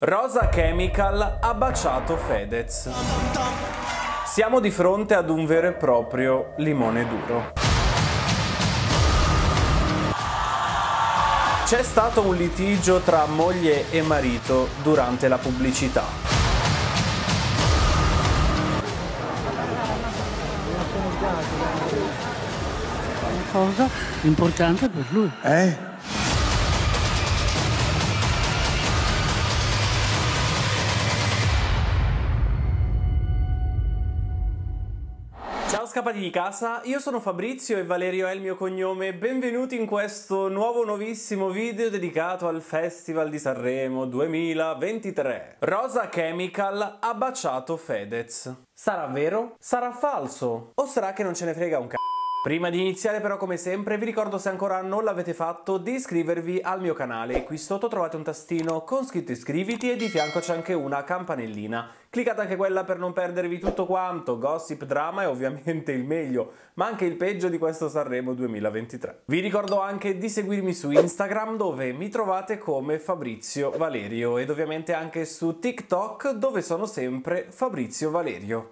Rosa Chemical ha baciato Fedez. Siamo di fronte ad un vero e proprio limone duro. C'è stato un litigio tra moglie e marito durante la pubblicità. Una cosa importante per lui. Eh? Scappati di casa, io sono Fabrizio e Valerio è il mio cognome, benvenuti in questo nuovo nuovissimo video dedicato al Festival di Sanremo 2023. Rosa Chemical ha baciato Fedez. Sarà vero? Sarà falso? O sarà che non ce ne frega un c***o? Prima di iniziare però come sempre vi ricordo se ancora non l'avete fatto di iscrivervi al mio canale, qui sotto trovate un tastino con scritto iscriviti e di fianco c'è anche una campanellina. Cliccate anche quella per non perdervi tutto quanto, gossip, drama e ovviamente il meglio, ma anche il peggio di questo Sanremo 2023. Vi ricordo anche di seguirmi su Instagram dove mi trovate come Fabrizio Valerio ed ovviamente anche su TikTok dove sono sempre Fabrizio Valerio.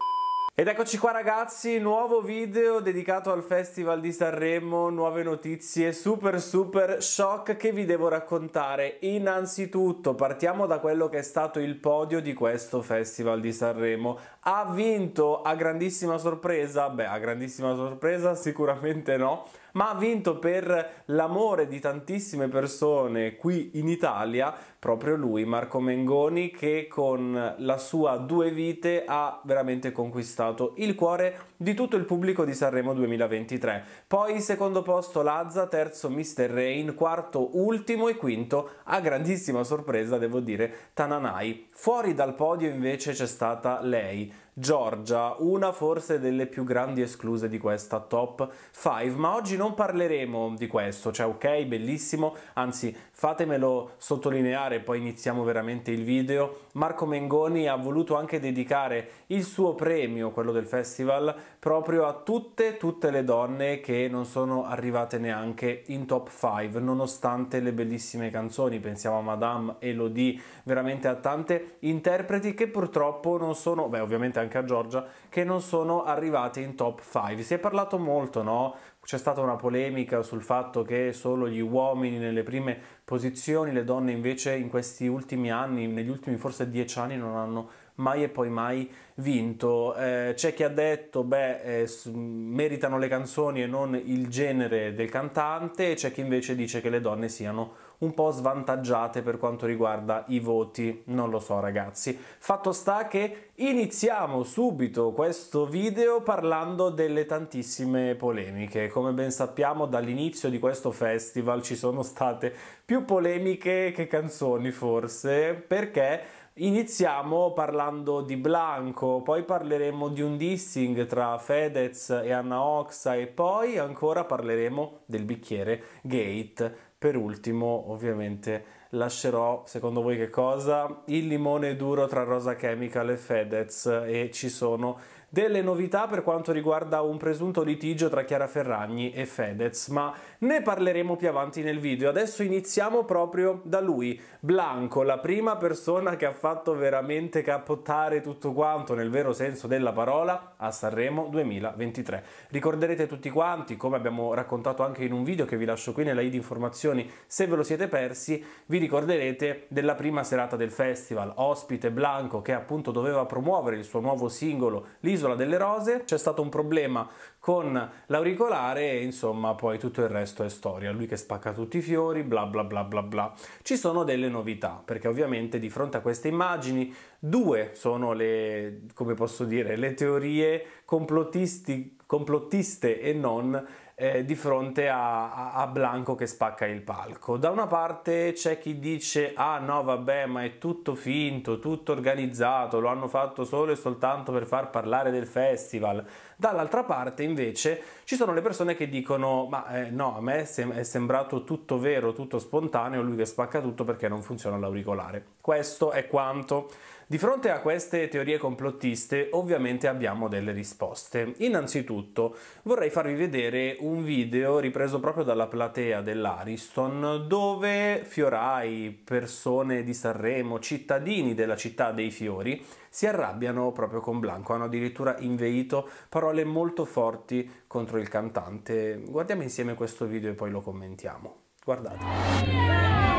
Ed eccoci qua ragazzi, nuovo video dedicato al Festival di Sanremo, nuove notizie, super super shock che vi devo raccontare. Innanzitutto partiamo da quello che è stato il podio di questo Festival di Sanremo. Ha vinto a grandissima sorpresa? Beh, a grandissima sorpresa sicuramente no ma ha vinto per l'amore di tantissime persone qui in Italia, proprio lui, Marco Mengoni, che con la sua due vite ha veramente conquistato il cuore di tutto il pubblico di Sanremo 2023. Poi secondo posto Lazza, terzo Mr. Rain, quarto Ultimo e quinto, a grandissima sorpresa devo dire, Tananai. Fuori dal podio invece c'è stata lei, Giorgia, una forse delle più grandi escluse di questa top 5, ma oggi non parleremo di questo, cioè ok, bellissimo, anzi fatemelo sottolineare, poi iniziamo veramente il video. Marco Mengoni ha voluto anche dedicare il suo premio, quello del festival, proprio a tutte, tutte le donne che non sono arrivate neanche in top 5, nonostante le bellissime canzoni, pensiamo a Madame, Elodie, veramente a tante interpreti che purtroppo non sono, beh ovviamente anche a Giorgia, che non sono arrivate in top 5. Si è parlato molto, no? C'è stata una polemica sul fatto che solo gli uomini nelle prime posizioni, le donne invece in questi ultimi anni, negli ultimi forse dieci anni non hanno mai e poi mai vinto. Eh, c'è chi ha detto, beh, eh, meritano le canzoni e non il genere del cantante, e c'è chi invece dice che le donne siano un po' svantaggiate per quanto riguarda i voti, non lo so ragazzi. Fatto sta che iniziamo subito questo video parlando delle tantissime polemiche. Come ben sappiamo dall'inizio di questo festival ci sono state più polemiche che canzoni forse, perché Iniziamo parlando di Blanco, poi parleremo di un dissing tra Fedez e Anna Oxa e poi ancora parleremo del bicchiere Gate. Per ultimo, ovviamente, lascerò, secondo voi che cosa? Il limone duro tra Rosa Chemical e Fedez e ci sono delle novità per quanto riguarda un presunto litigio tra Chiara Ferragni e Fedez, ma ne parleremo più avanti nel video. Adesso iniziamo proprio da lui, Blanco, la prima persona che ha fatto veramente capottare tutto quanto nel vero senso della parola a Sanremo 2023. Ricorderete tutti quanti, come abbiamo raccontato anche in un video che vi lascio qui nella i di informazioni, se ve lo siete persi, vi ricorderete della prima serata del festival, ospite Blanco che appunto doveva promuovere il suo nuovo singolo L'isola sull'isola delle rose, c'è stato un problema con l'auricolare e insomma poi tutto il resto è storia, lui che spacca tutti i fiori, bla bla bla bla bla. Ci sono delle novità, perché ovviamente di fronte a queste immagini due sono le, come posso dire, le teorie complottiste e non eh, di fronte a, a, Blanco che spacca il palco. Da una parte c'è chi dice ah no vabbè ma è tutto finto, tutto organizzato, lo hanno fatto solo e soltanto per far parlare del festival. Dall'altra parte invece ci sono le persone che dicono ma eh, no a me è sembrato tutto vero, tutto spontaneo, lui che spacca tutto perché non funziona l'auricolare. Questo è quanto di fronte a queste teorie complottiste ovviamente abbiamo delle risposte. Innanzitutto vorrei farvi vedere un video ripreso proprio dalla platea dell'Ariston dove fiorai, persone di Sanremo, cittadini della città dei fiori si arrabbiano proprio con Blanco, hanno addirittura inveito parole molto forti contro il cantante. Guardiamo insieme questo video e poi lo commentiamo. Guardate.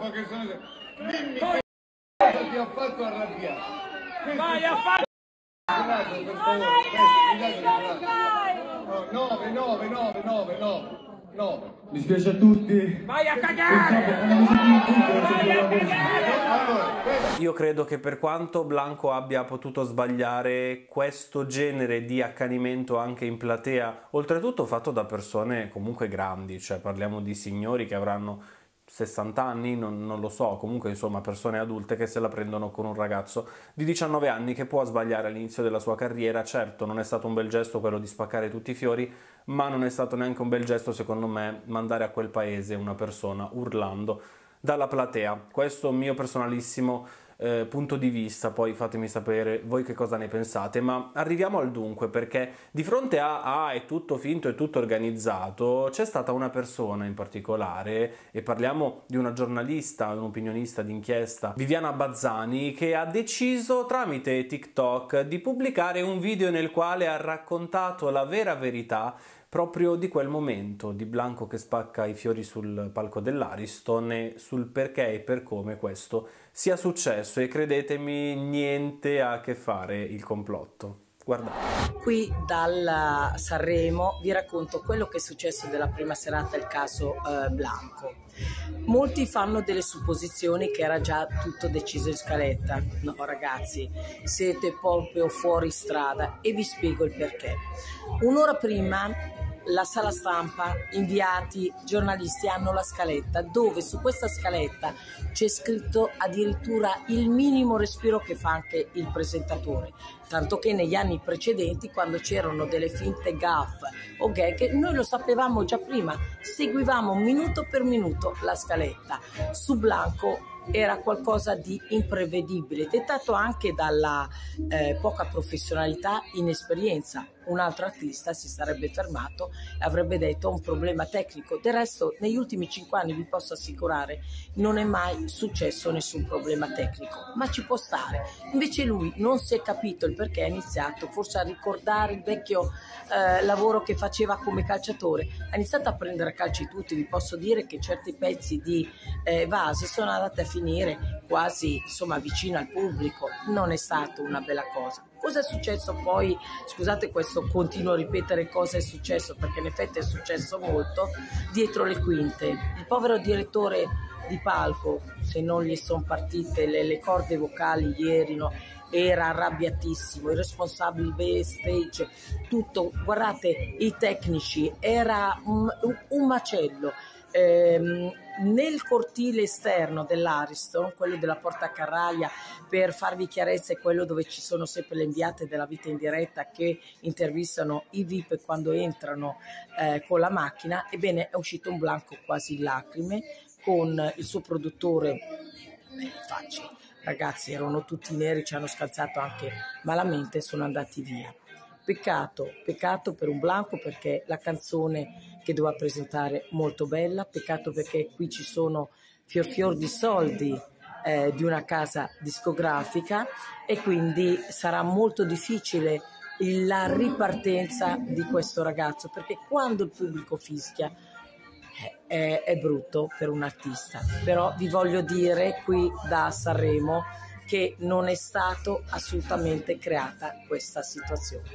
fa che sono... Dimmi cosa ti ha fatto arrabbiare. Vai a fare... Non hai 9, 9, 9, 9, 9, 9. Mi spiace a tutti. Vai a cagare! Io credo che per quanto Blanco abbia potuto sbagliare questo genere di accanimento anche in platea, oltretutto fatto da persone comunque grandi, cioè parliamo di signori che avranno 60 anni, non, non, lo so, comunque insomma persone adulte che se la prendono con un ragazzo di 19 anni che può sbagliare all'inizio della sua carriera, certo non è stato un bel gesto quello di spaccare tutti i fiori, ma non è stato neanche un bel gesto secondo me mandare a quel paese una persona urlando dalla platea. Questo mio personalissimo eh, punto di vista, poi fatemi sapere voi che cosa ne pensate, ma arriviamo al dunque perché di fronte a ah, è tutto finto, è tutto organizzato, c'è stata una persona in particolare, e parliamo di una giornalista, un'opinionista d'inchiesta, Viviana Bazzani, che ha deciso tramite TikTok di pubblicare un video nel quale ha raccontato la vera verità proprio di quel momento di Blanco che spacca i fiori sul palco dell'Ariston e sul perché e per come questo sia successo e credetemi niente a che fare il complotto. Guardate. Qui dal Sanremo vi racconto quello che è successo della prima serata il caso eh, Blanco. Molti fanno delle supposizioni che era già tutto deciso in scaletta. No, ragazzi, siete proprio fuori strada e vi spiego il perché. Un'ora prima la sala stampa, inviati, giornalisti hanno la scaletta dove su questa scaletta c'è scritto addirittura il minimo respiro che fa anche il presentatore, tanto che negli anni precedenti quando c'erano delle finte gaff o gag noi lo sapevamo già prima, seguivamo minuto per minuto la scaletta. Su Blanco era qualcosa di imprevedibile, dettato anche dalla eh, poca professionalità, inesperienza un altro artista si sarebbe fermato e avrebbe detto un problema tecnico. Del resto, negli ultimi cinque anni vi posso assicurare, non è mai successo nessun problema tecnico, ma ci può stare. Invece lui non si è capito il perché ha iniziato forse a ricordare il vecchio eh, lavoro che faceva come calciatore. Ha iniziato a prendere a calci tutti, vi posso dire che certi pezzi di eh, vasi sono andati a finire quasi insomma vicino al pubblico. Non è stata una bella cosa. Cosa è successo poi? Scusate questo continuo a ripetere cosa è successo perché in effetti è successo molto dietro le quinte. Il povero direttore di palco, se non gli sono partite le, le corde vocali ieri, no? era arrabbiatissimo, i responsabili backstage, tutto, guardate i tecnici, era un, un macello ehm, nel cortile esterno dell'Ariston, quello della Porta Carraia, per farvi chiarezza, è quello dove ci sono sempre le inviate della vita in diretta che intervistano i VIP quando entrano eh, con la macchina. Ebbene, è uscito un blanco quasi in lacrime con il suo produttore. Eh, facci, ragazzi, erano tutti neri, ci hanno scalzato anche malamente e sono andati via. Peccato, peccato per un blanco perché la canzone che doveva presentare molto bella, peccato perché qui ci sono fior fior di soldi eh, di una casa discografica e quindi sarà molto difficile la ripartenza di questo ragazzo perché quando il pubblico fischia eh, è, è brutto per un artista però vi voglio dire qui da Sanremo che non è stato assolutamente creata questa situazione.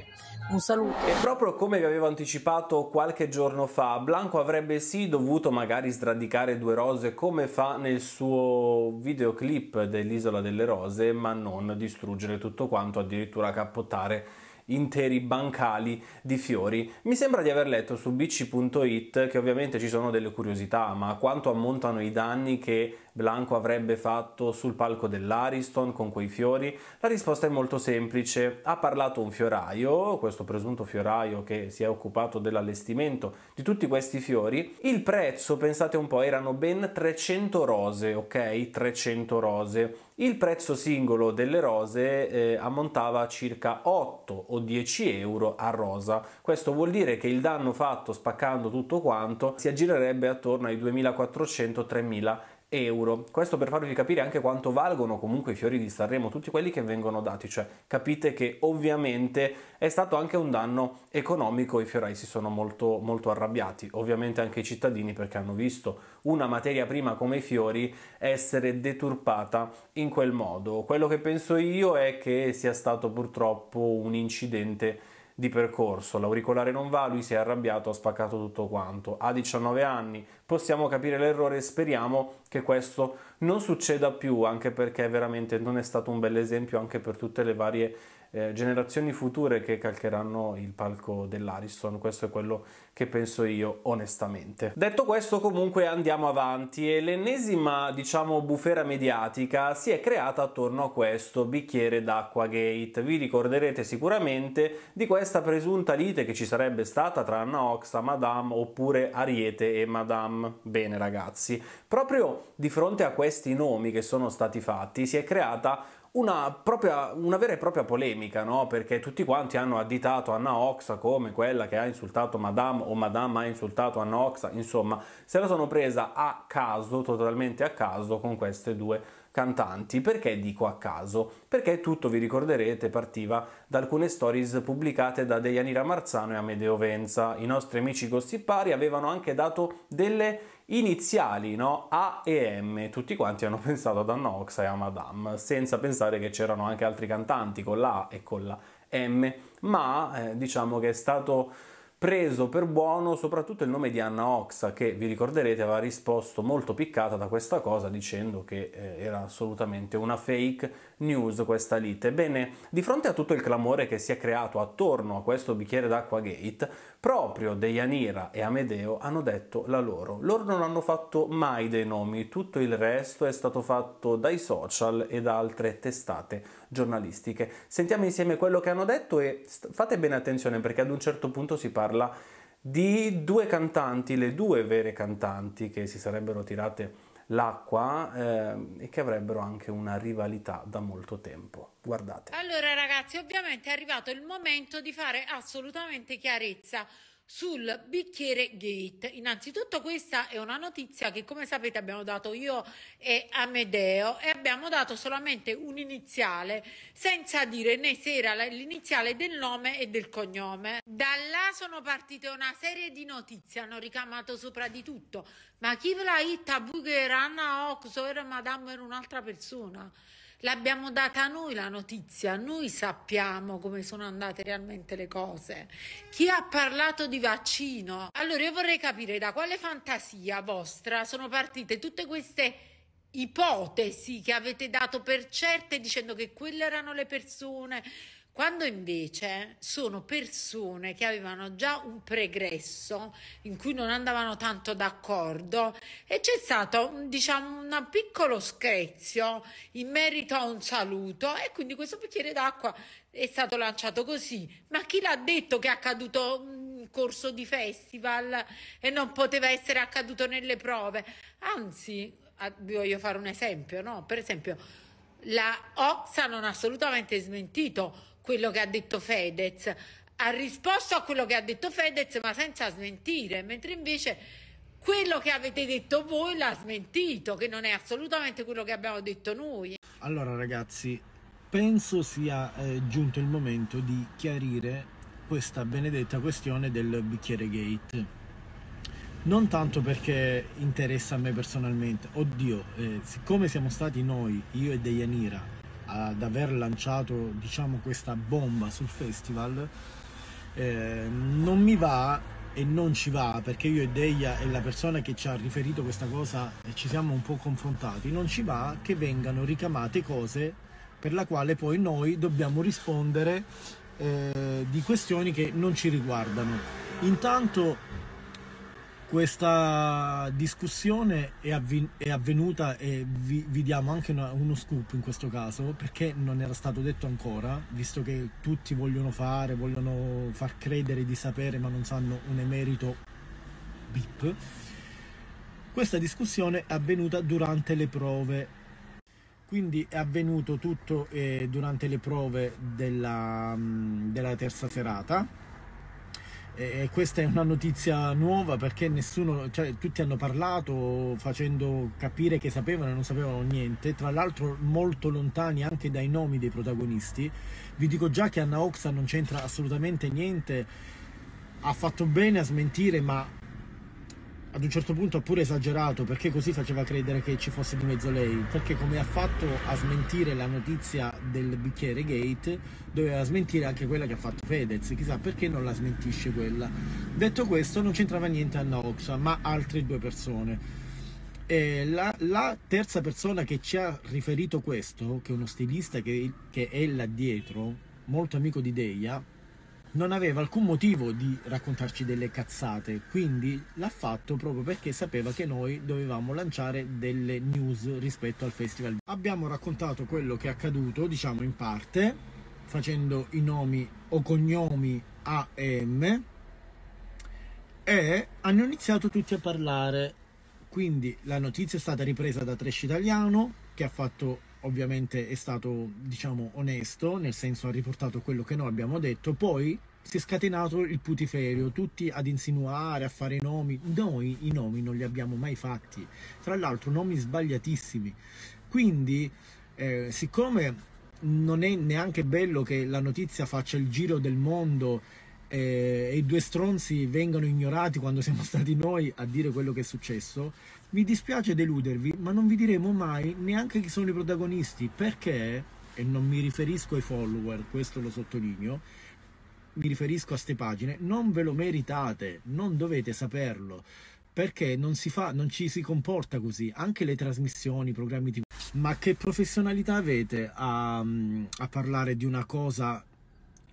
Un saluto. E proprio come vi avevo anticipato qualche giorno fa, Blanco avrebbe sì dovuto magari sradicare due rose come fa nel suo videoclip dell'Isola delle Rose, ma non distruggere tutto quanto, addirittura capottare interi bancali di fiori. Mi sembra di aver letto su bc.it che ovviamente ci sono delle curiosità, ma quanto ammontano i danni che Blanco avrebbe fatto sul palco dell'Ariston con quei fiori? La risposta è molto semplice. Ha parlato un fioraio, questo presunto fioraio che si è occupato dell'allestimento di tutti questi fiori. Il prezzo, pensate un po', erano ben 300 rose, ok? 300 rose. Il prezzo singolo delle rose eh, ammontava a circa 8 o o 10 euro a rosa. Questo vuol dire che il danno fatto spaccando tutto quanto si aggirerebbe attorno ai 2400-3000 euro. Questo per farvi capire anche quanto valgono comunque i fiori di Sanremo, tutti quelli che vengono dati, cioè capite che ovviamente è stato anche un danno economico, i fiorai si sono molto, molto arrabbiati, ovviamente anche i cittadini perché hanno visto una materia prima come i fiori essere deturpata in quel modo. Quello che penso io è che sia stato purtroppo un incidente di percorso. L'auricolare non va, lui si è arrabbiato, ha spaccato tutto quanto. Ha 19 anni, possiamo capire l'errore e speriamo che questo non succeda più, anche perché veramente non è stato un bell'esempio anche per tutte le varie eh, generazioni future che calcheranno il palco dell'Ariston, questo è quello che penso io onestamente. Detto questo comunque andiamo avanti e l'ennesima diciamo bufera mediatica si è creata attorno a questo bicchiere d'acqua gate. Vi ricorderete sicuramente di questa presunta lite che ci sarebbe stata tra Anna Oxa, Madame oppure Ariete e Madame. Bene ragazzi, proprio di fronte a questi nomi che sono stati fatti si è creata una, propria, una, vera e propria polemica, no? perché tutti quanti hanno additato Anna Oxa come quella che ha insultato Madame o Madame ha insultato Anna Oxa, insomma se la sono presa a caso, totalmente a caso con queste due cantanti. Perché dico a caso? Perché tutto, vi ricorderete, partiva da alcune stories pubblicate da Deianira Marzano e Amedeo Venza. I nostri amici gossipari avevano anche dato delle iniziali, no? A e M. Tutti quanti hanno pensato ad Anna Oxa e a Madame, senza pensare che c'erano anche altri cantanti con la e con la M. Ma eh, diciamo che è stato preso per buono soprattutto il nome di Anna Oxa che vi ricorderete aveva risposto molto piccata da questa cosa dicendo che eh, era assolutamente una fake news questa lite? Bene, di fronte a tutto il clamore che si è creato attorno a questo bicchiere d'acqua gate, proprio Deianira e Amedeo hanno detto la loro. Loro non hanno fatto mai dei nomi, tutto il resto è stato fatto dai social e da altre testate giornalistiche. Sentiamo insieme quello che hanno detto e fate bene attenzione perché ad un certo punto si parla di due cantanti, le due vere cantanti che si sarebbero tirate l'acqua eh, e che avrebbero anche una rivalità da molto tempo. Guardate. Allora ragazzi, ovviamente è arrivato il momento di fare assolutamente chiarezza sul bicchiere Gate. Innanzitutto questa è una notizia che come sapete abbiamo dato io e Amedeo e abbiamo dato solamente un iniziale senza dire né sera l'iniziale del nome e del cognome. Da là sono partite una serie di notizie, hanno ricamato sopra di tutto. Ma chi ve l'ha itta? Bugheranna Oxo era Madame era un'altra persona l'abbiamo data a noi la notizia, noi sappiamo come sono andate realmente le cose. Chi ha parlato di vaccino? Allora io vorrei capire da quale fantasia vostra sono partite tutte queste ipotesi che avete dato per certe dicendo che quelle erano le persone quando invece sono persone che avevano già un pregresso in cui non andavano tanto d'accordo e c'è stato un, diciamo un piccolo screzio in merito a un saluto e quindi questo bicchiere d'acqua è stato lanciato così. Ma chi l'ha detto che è accaduto un corso di festival e non poteva essere accaduto nelle prove? Anzi, ah, vi voglio fare un esempio, no? Per esempio, la Oxa non ha assolutamente smentito quello che ha detto Fedez, ha risposto a quello che ha detto Fedez ma senza smentire, mentre invece quello che avete detto voi l'ha smentito, che non è assolutamente quello che abbiamo detto noi. Allora ragazzi, penso sia eh, giunto il momento di chiarire questa benedetta questione del bicchiere gate. Non tanto perché interessa a me personalmente, oddio, eh, siccome siamo stati noi, io e Deianira, ad aver lanciato diciamo questa bomba sul festival eh, non mi va e non ci va perché io e Deia e la persona che ci ha riferito questa cosa ci siamo un po' confrontati non ci va che vengano ricamate cose per la quale poi noi dobbiamo rispondere eh, di questioni che non ci riguardano intanto questa discussione è, avven è avvenuta e vi, vi diamo anche una, uno scoop in questo caso perché non era stato detto ancora visto che tutti vogliono fare vogliono far credere di sapere ma non sanno un emerito bip questa discussione è avvenuta durante le prove quindi è avvenuto tutto eh, durante le prove della, mm, della terza serata e questa è una notizia nuova perché nessuno, cioè, tutti hanno parlato facendo capire che sapevano e non sapevano niente, tra l'altro molto lontani anche dai nomi dei protagonisti. Vi dico già che Anna Oxa non c'entra assolutamente niente, ha fatto bene a smentire, ma ad un certo punto ha pure esagerato perché così faceva credere che ci fosse di mezzo lei, perché come ha fatto a smentire la notizia del bicchiere Gate, doveva smentire anche quella che ha fatto Fedez, chissà perché non la smentisce quella. Detto questo non c'entrava niente Anna Oxa, ma altre due persone. La, la, terza persona che ci ha riferito questo, che è uno stilista che, che è là dietro, molto amico di Deia, non aveva alcun motivo di raccontarci delle cazzate, quindi l'ha fatto proprio perché sapeva che noi dovevamo lanciare delle news rispetto al festival. Abbiamo raccontato quello che è accaduto, diciamo in parte, facendo i nomi o cognomi A e M e hanno iniziato tutti a parlare. Quindi la notizia è stata ripresa da Trash Italiano che ha fatto ovviamente è stato diciamo onesto, nel senso ha riportato quello che noi abbiamo detto, poi si è scatenato il putiferio, tutti ad insinuare, a fare nomi, noi i nomi non li abbiamo mai fatti, tra l'altro nomi sbagliatissimi, quindi eh, siccome non è neanche bello che la notizia faccia il giro del mondo eh, e i due stronzi vengano ignorati quando siamo stati noi a dire quello che è successo, mi dispiace deludervi, ma non vi diremo mai neanche chi sono i protagonisti, perché, e non mi riferisco ai follower, questo lo sottolineo, mi riferisco a ste pagine, non ve lo meritate, non dovete saperlo, perché non, si fa, non ci si comporta così, anche le trasmissioni, i programmi TV. Ma che professionalità avete a, a parlare di una cosa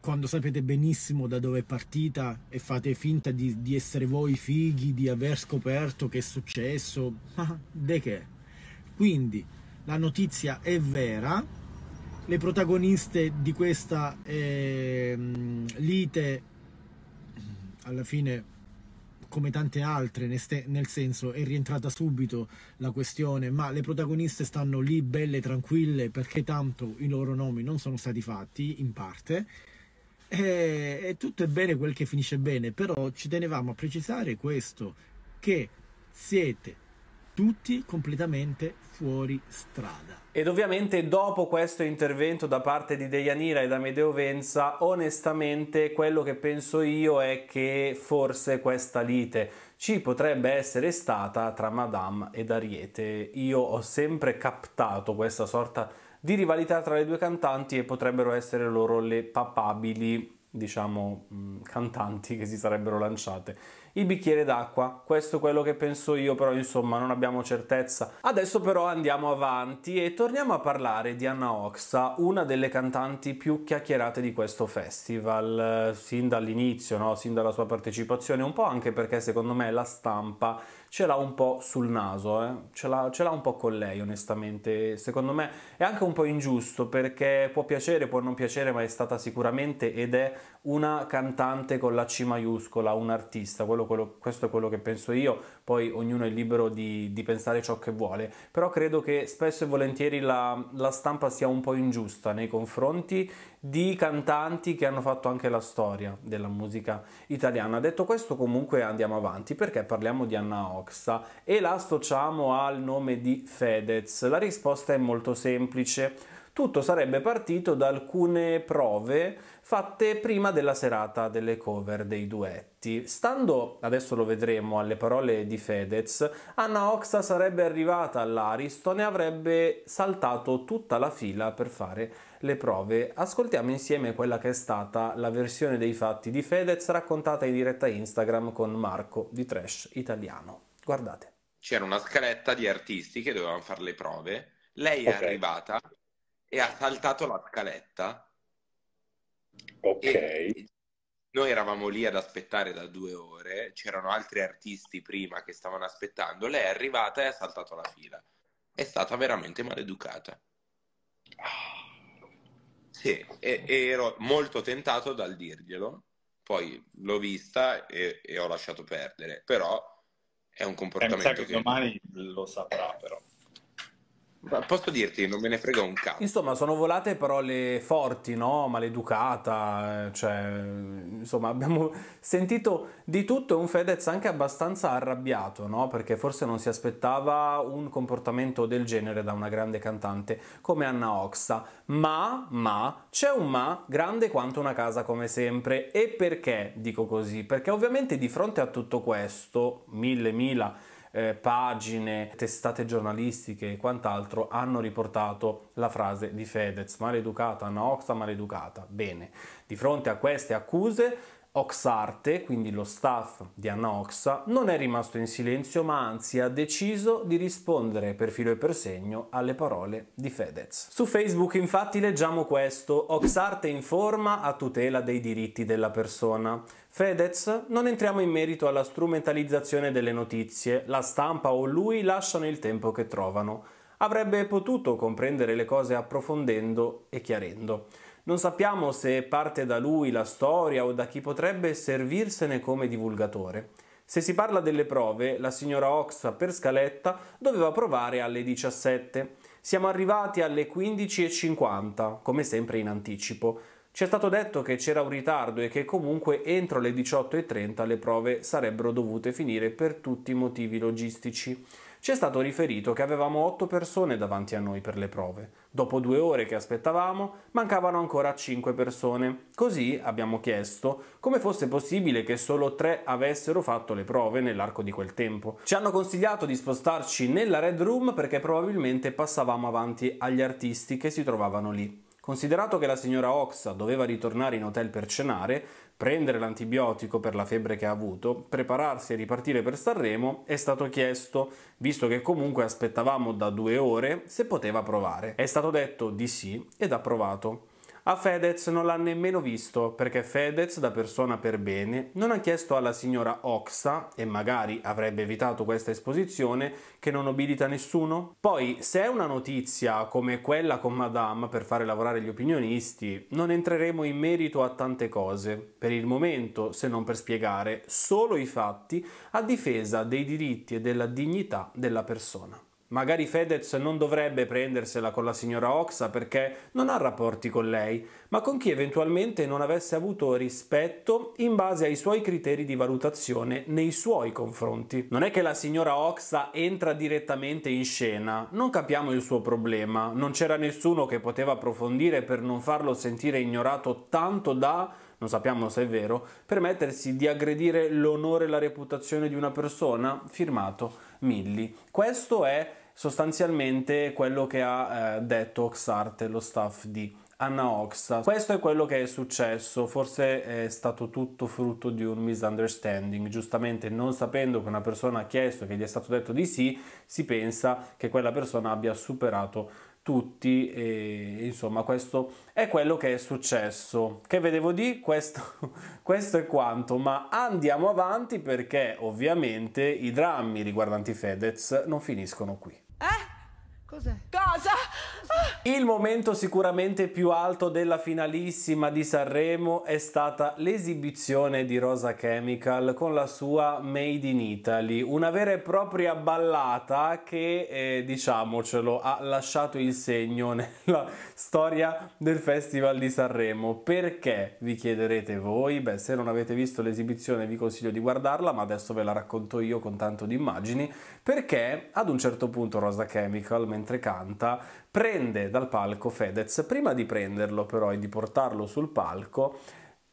quando sapete benissimo da dove è partita e fate finta di, di essere voi fighi, di aver scoperto che è successo, ma de che? Quindi la notizia è vera, le protagoniste di questa eh, lite alla fine come tante altre, nel senso è rientrata subito la questione, ma le protagoniste stanno lì belle, tranquille, perché tanto i loro nomi non sono stati fatti, in parte, e, eh, e tutto è bene quel che finisce bene, però ci tenevamo a precisare questo, che siete tutti completamente fuori strada. Ed ovviamente dopo questo intervento da parte di Deianira e da Medeo Venza, onestamente quello che penso io è che forse questa lite ci potrebbe essere stata tra Madame ed Ariete. Io ho sempre captato questa sorta di di rivalità tra le due cantanti e potrebbero essere loro le papabili diciamo mm, cantanti che si sarebbero lanciate il bicchiere d'acqua questo è quello che penso io però insomma non abbiamo certezza adesso però andiamo avanti e torniamo a parlare di Anna Oxa una delle cantanti più chiacchierate di questo festival eh, sin dall'inizio no? sin dalla sua partecipazione un po' anche perché secondo me la stampa ce l'ha un po' sul naso, eh? ce, l'ha, ce l'ha un po' con lei onestamente, secondo me è anche un po' ingiusto perché può piacere, può non piacere, ma è stata sicuramente ed è una cantante con la C maiuscola, un artista, quello, quello, questo è quello che penso io, poi ognuno è libero di, di pensare ciò che vuole, però credo che spesso e volentieri la, la stampa sia un po' ingiusta nei confronti di cantanti che hanno fatto anche la storia della musica italiana. Detto questo comunque andiamo avanti perché parliamo di Anna Oxa e la associamo al nome di Fedez. La risposta è molto semplice tutto sarebbe partito da alcune prove fatte prima della serata delle cover dei duetti. Stando, adesso lo vedremo, alle parole di Fedez, Anna Oxa sarebbe arrivata all'Ariston e avrebbe saltato tutta la fila per fare le prove. Ascoltiamo insieme quella che è stata la versione dei fatti di Fedez raccontata in diretta Instagram con Marco di Trash Italiano. Guardate. C'era una scaletta di artisti che dovevano fare le prove. Lei è arrivata e ha saltato la scaletta. Ok. Noi eravamo lì ad aspettare da due ore, c'erano altri artisti prima che stavano aspettando, lei è arrivata e ha saltato la fila. È stata veramente maleducata. Sì, e, e ero molto tentato dal dirglielo, poi l'ho vista e, e ho lasciato perdere, però è un eh, comportamento eh, che... che... domani lo saprà però. Ma posso dirti, non me ne frega un cazzo. Insomma, sono volate parole forti, no? Maleducata, eh, cioè, insomma, abbiamo sentito di tutto e un Fedez anche abbastanza arrabbiato, no? Perché forse non si aspettava un comportamento del genere da una grande cantante come Anna Oxa. Ma, ma, c'è un ma grande quanto una casa come sempre. E perché dico così? Perché ovviamente di fronte a tutto questo, mille, mila eh, pagine, testate giornalistiche e quant'altro hanno riportato la frase di Fedez, maleducata, Anna Oxa maleducata. Bene, di fronte a queste accuse Oxarte, quindi lo staff di Anna Oxa, non è rimasto in silenzio ma anzi ha deciso di rispondere per filo e per segno alle parole di Fedez. Su Facebook infatti leggiamo questo, Oxarte informa a tutela dei diritti della persona. Fedez, non entriamo in merito alla strumentalizzazione delle notizie, la stampa o lui lasciano il tempo che trovano. Avrebbe potuto comprendere le cose approfondendo e chiarendo. Non sappiamo se parte da lui la storia o da chi potrebbe servirsene come divulgatore. Se si parla delle prove, la signora Ox per scaletta doveva provare alle 17. Siamo arrivati alle 15.50, come sempre in anticipo. Ci è stato detto che c'era un ritardo e che comunque entro le 18.30 le prove sarebbero dovute finire per tutti i motivi logistici. Ci è stato riferito che avevamo otto persone davanti a noi per le prove. Dopo due ore che aspettavamo, mancavano ancora cinque persone. Così abbiamo chiesto come fosse possibile che solo tre avessero fatto le prove nell'arco di quel tempo. Ci hanno consigliato di spostarci nella Red Room perché probabilmente passavamo avanti agli artisti che si trovavano lì. Considerato che la signora Oxa doveva ritornare in hotel per cenare, prendere l'antibiotico per la febbre che ha avuto, prepararsi e ripartire per Sanremo, è stato chiesto, visto che comunque aspettavamo da due ore, se poteva provare. È stato detto di sì ed ha provato. A Fedez non l'ha nemmeno visto perché Fedez, da persona per bene, non ha chiesto alla signora Oxa, e magari avrebbe evitato questa esposizione, che non nobilita nessuno. Poi, se è una notizia come quella con Madame per fare lavorare gli opinionisti, non entreremo in merito a tante cose. Per il momento, se non per spiegare, solo i fatti a difesa dei diritti e della dignità della persona. Magari Fedez non dovrebbe prendersela con la signora Oxa perché non ha rapporti con lei, ma con chi eventualmente non avesse avuto rispetto in base ai suoi criteri di valutazione nei suoi confronti. Non è che la signora Oxa entra direttamente in scena, non capiamo il suo problema, non c'era nessuno che poteva approfondire per non farlo sentire ignorato tanto da non sappiamo se è vero, permettersi di aggredire l'onore e la reputazione di una persona? Firmato Milli. Questo è sostanzialmente quello che ha eh, detto Oxarte, lo staff di Anna Oxa. Questo è quello che è successo, forse è stato tutto frutto di un misunderstanding. Giustamente, non sapendo che una persona ha chiesto e che gli è stato detto di sì, si pensa che quella persona abbia superato tutti e insomma questo è quello che è successo che vedevo di questo, questo è quanto ma andiamo avanti perché ovviamente i drammi riguardanti Fedez non finiscono qui eh? cos'è? cosa? Il momento sicuramente più alto della finalissima di Sanremo è stata l'esibizione di Rosa Chemical con la sua Made in Italy, una vera e propria ballata che, eh, diciamocelo, ha lasciato il segno nella storia del Festival di Sanremo. Perché, vi chiederete voi? Beh, se non avete visto l'esibizione vi consiglio di guardarla, ma adesso ve la racconto io con tanto di immagini, perché ad un certo punto Rosa Chemical, mentre canta, prende dal palco Fedez. Prima di prenderlo però e di portarlo sul palco,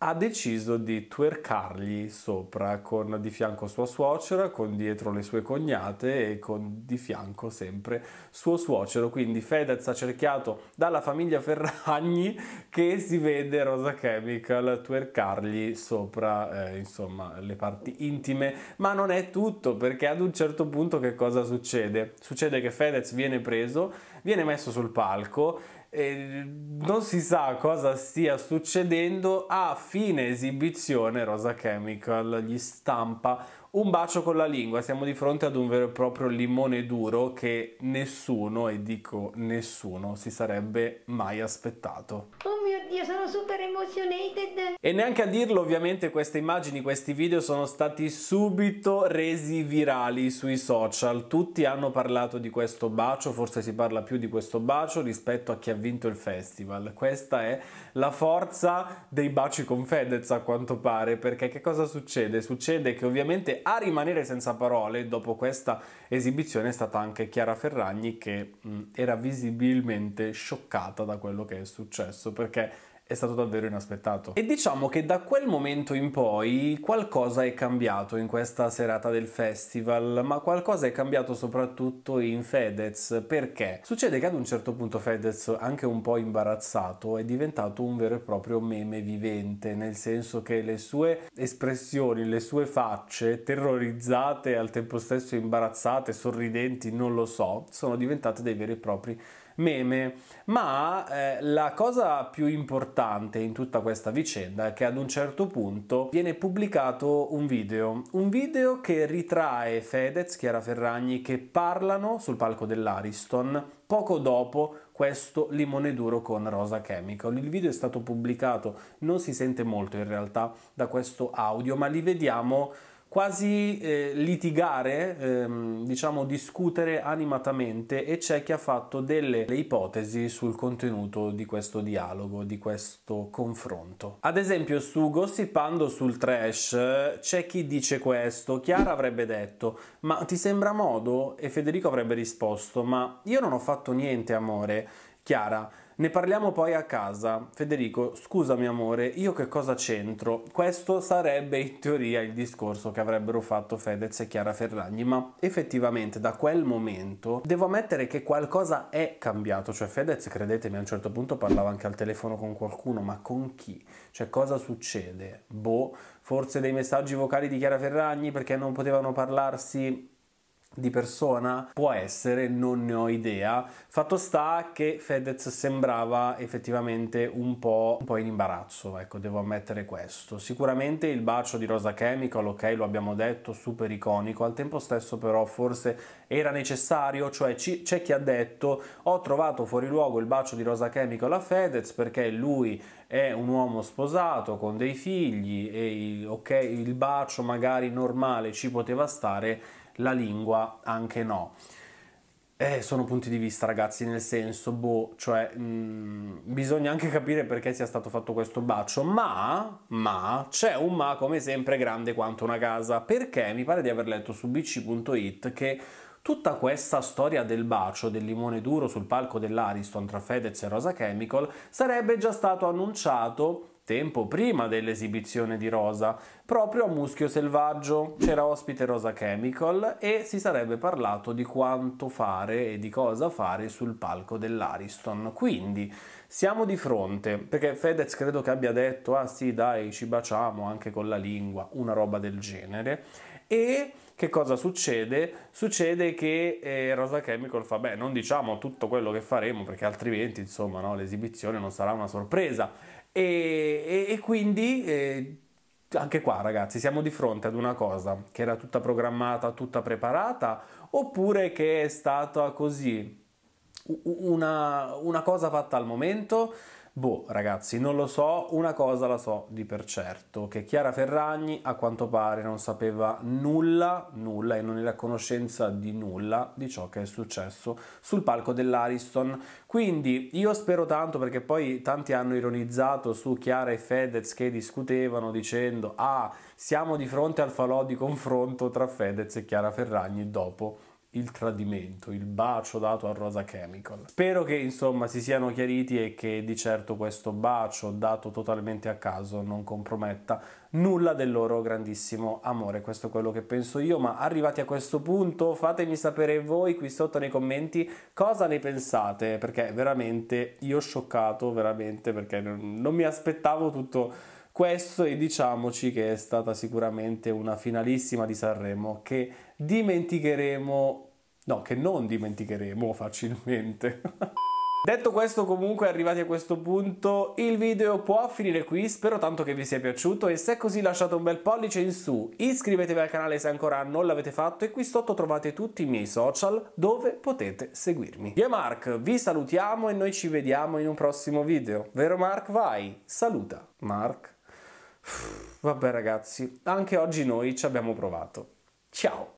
ha deciso di twerkargli sopra con di fianco sua suocera, con dietro le sue cognate e con di fianco sempre suo suocero. Quindi Fedez ha cerchiato dalla famiglia Ferragni che si vede Rosa Chemical twerkargli sopra eh, insomma le parti intime, ma non è tutto perché ad un certo punto che cosa succede? Succede che Fedez viene preso, viene messo sul palco eh, non si sa cosa stia succedendo, a fine esibizione Rosa Chemical gli stampa un bacio con la lingua, siamo di fronte ad un vero e proprio limone duro che nessuno, e dico nessuno, si sarebbe mai aspettato. Dio, sono super emotionated! E neanche a dirlo, ovviamente, queste immagini, questi video sono stati subito resi virali sui social. Tutti hanno parlato di questo bacio, forse si parla più di questo bacio rispetto a chi ha vinto il festival. Questa è la forza dei baci con Fedez, a quanto pare, perché che cosa succede? Succede che ovviamente a rimanere senza parole dopo questa esibizione è stata anche Chiara Ferragni che mh, era visibilmente scioccata da quello che è successo perché è stato davvero inaspettato. E diciamo che da quel momento in poi qualcosa è cambiato in questa serata del festival, ma qualcosa è cambiato soprattutto in Fedez. Perché? Succede che ad un certo punto Fedez, anche un po' imbarazzato, è diventato un vero e proprio meme vivente, nel senso che le sue espressioni, le sue facce, terrorizzate e al tempo stesso imbarazzate, sorridenti, non lo so, sono diventate dei veri e propri meme, ma eh, la cosa più importante in tutta questa vicenda è che ad un certo punto viene pubblicato un video, un video che ritrae Fedez, Chiara Ferragni che parlano sul palco dell'Ariston poco dopo questo limone duro con rosa chemical. Il video è stato pubblicato, non si sente molto in realtà da questo audio, ma li vediamo quasi eh, litigare, ehm, diciamo discutere animatamente e c'è chi ha fatto delle ipotesi sul contenuto di questo dialogo, di questo confronto. Ad esempio su Gossipando sul trash c'è chi dice questo, Chiara avrebbe detto ma ti sembra modo? E Federico avrebbe risposto ma io non ho fatto niente amore, Chiara ne parliamo poi a casa. Federico, scusami amore, io che cosa c'entro? Questo sarebbe in teoria il discorso che avrebbero fatto Fedez e Chiara Ferragni, ma effettivamente da quel momento devo ammettere che qualcosa è cambiato, cioè Fedez, credetemi, a un certo punto parlava anche al telefono con qualcuno, ma con chi? Cioè cosa succede? Boh, forse dei messaggi vocali di Chiara Ferragni perché non potevano parlarsi di persona può essere, non ne ho idea. Fatto sta che Fedez sembrava effettivamente un po', un po', in imbarazzo, ecco, devo ammettere questo. Sicuramente il bacio di Rosa Chemical, ok, lo abbiamo detto, super iconico, al tempo stesso però forse era necessario, cioè ci, c'è chi ha detto ho trovato fuori luogo il bacio di Rosa Chemical a Fedez perché lui è un uomo sposato con dei figli e ok, il bacio magari normale ci poteva stare la lingua anche no. Eh, sono punti di vista, ragazzi, nel senso, boh, cioè, mh, mm, bisogna anche capire perché sia stato fatto questo bacio, ma, ma, c'è un ma come sempre grande quanto una casa, perché mi pare di aver letto su bc.it che tutta questa storia del bacio del limone duro sul palco dell'Ariston tra Fedez e Rosa Chemical sarebbe già stato annunciato tempo prima dell'esibizione di Rosa, proprio a Muschio Selvaggio. C'era ospite Rosa Chemical e si sarebbe parlato di quanto fare e di cosa fare sul palco dell'Ariston. Quindi siamo di fronte, perché Fedez credo che abbia detto ah sì dai ci baciamo anche con la lingua, una roba del genere, e che cosa succede? Succede che eh, Rosa Chemical fa beh non diciamo tutto quello che faremo perché altrimenti insomma no, l'esibizione non sarà una sorpresa e, e, e quindi eh, anche qua ragazzi siamo di fronte ad una cosa che era tutta programmata, tutta preparata, oppure che è stata così una, una cosa fatta al momento Boh, ragazzi, non lo so, una cosa la so di per certo, che Chiara Ferragni a quanto pare non sapeva nulla, nulla e non era a conoscenza di nulla di ciò che è successo sul palco dell'Ariston. Quindi io spero tanto perché poi tanti hanno ironizzato su Chiara e Fedez che discutevano dicendo "Ah, siamo di fronte al falò di confronto tra Fedez e Chiara Ferragni dopo il tradimento, il bacio dato a Rosa Chemical. Spero che insomma si siano chiariti e che di certo questo bacio dato totalmente a caso non comprometta nulla del loro grandissimo amore, questo è quello che penso io, ma arrivati a questo punto fatemi sapere voi qui sotto nei commenti cosa ne pensate, perché veramente io ho scioccato, veramente perché non, non mi aspettavo tutto questo e diciamoci che è stata sicuramente una finalissima di Sanremo che dimenticheremo, no, che non dimenticheremo facilmente. Detto questo comunque arrivati a questo punto il video può finire qui, spero tanto che vi sia piaciuto e se è così lasciate un bel pollice in su, iscrivetevi al canale se ancora non l'avete fatto e qui sotto trovate tutti i miei social dove potete seguirmi. Io e Mark vi salutiamo e noi ci vediamo in un prossimo video, vero Mark? Vai, saluta Mark. Vabbè ragazzi, anche oggi noi ci abbiamo provato. Ciao!